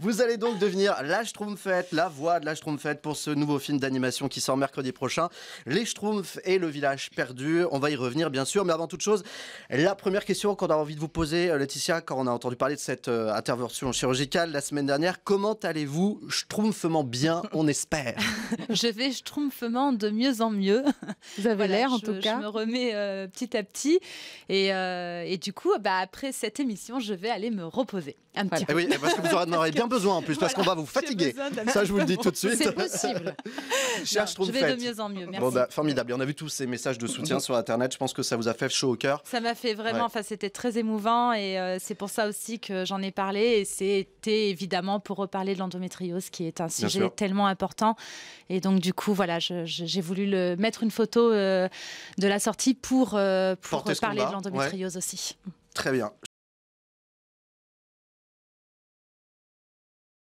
Vous allez donc devenir la Schtroumpfette, la voix de la Schtroumpfette pour ce nouveau film d'animation qui sort mercredi prochain, Les Schtroumpfs et le village perdu. On va y revenir bien sûr, mais avant toute chose, la première question qu'on a envie de vous poser, euh, Laetitia, quand on a entendu parler de cette euh, intervention chirurgicale la semaine dernière, comment allez-vous schtroumpfement bien, on espère Je vais schtroumpfement de mieux en mieux. Vous avez l'air en tout cas. Je me remets euh, petit à petit et, du coup, bah, après cette émission, je vais aller me reposer un petit peu. Eh oui, parce que vous aurez besoin en plus parce qu'on va vous fatiguer. Ça, je vous le dis tout de suite. C'est possible. je vais de mieux en mieux. Bah, merci. formidable. On a vu tous ces messages de soutien sur Internet. Je pense que ça vous a fait chaud au cœur. Ça m'a fait vraiment. Enfin, c'était très émouvant et euh, c'est pour ça aussi que j'en ai parlé. Et c'était évidemment pour reparler de l'endométriose, qui est un sujet tellement important. Et donc, du coup, voilà, j'ai voulu le, mettre une photo euh, de la sortie pour, euh, pour parler de l'endométriose aussi. Très bien.